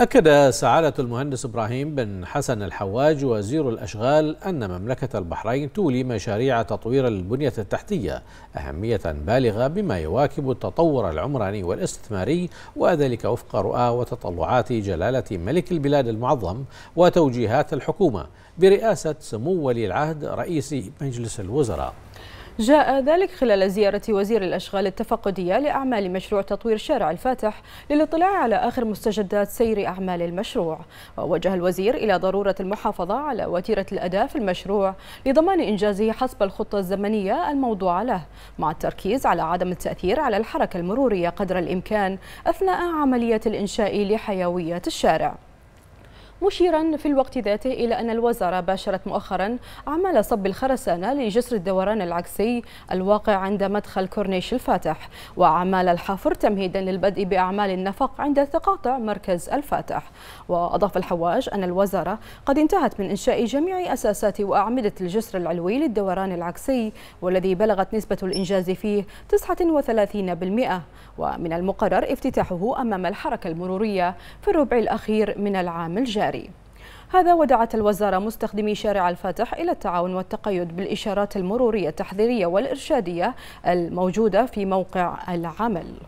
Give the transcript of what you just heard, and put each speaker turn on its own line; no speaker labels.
أكد سعادة المهندس إبراهيم بن حسن الحواج وزير الأشغال أن مملكة البحرين تولي مشاريع تطوير البنية التحتية أهمية بالغة بما يواكب التطور العمراني والاستثماري وذلك وفق رؤى وتطلعات جلالة ملك البلاد المعظم وتوجيهات الحكومة برئاسة سمو ولي العهد رئيس مجلس الوزراء
جاء ذلك خلال زيارة وزير الأشغال التفقدية لأعمال مشروع تطوير شارع الفاتح للاطلاع على آخر مستجدات سير أعمال المشروع ووجه الوزير إلى ضرورة المحافظة على وتيرة الأداء في المشروع لضمان إنجازه حسب الخطة الزمنية الموضوعة له مع التركيز على عدم التأثير على الحركة المرورية قدر الإمكان أثناء عملية الإنشاء لحيوية الشارع مشيرا في الوقت ذاته إلى أن الوزارة باشرت مؤخرا عمل صب الخرسانة لجسر الدوران العكسي الواقع عند مدخل كورنيش الفاتح وأعمال الحفر تمهيدا للبدء بأعمال النفق عند تقاطع مركز الفاتح وأضاف الحواج أن الوزارة قد انتهت من إنشاء جميع أساسات وأعمدة الجسر العلوي للدوران العكسي والذي بلغت نسبة الإنجاز فيه 39% ومن المقرر افتتاحه أمام الحركة المرورية في الربع الأخير من العام الجاري التجاري هذا ودعت الوزارة مستخدمي شارع الفاتح إلى التعاون والتقيد بالإشارات المرورية التحذيرية والإرشادية الموجودة في موقع العمل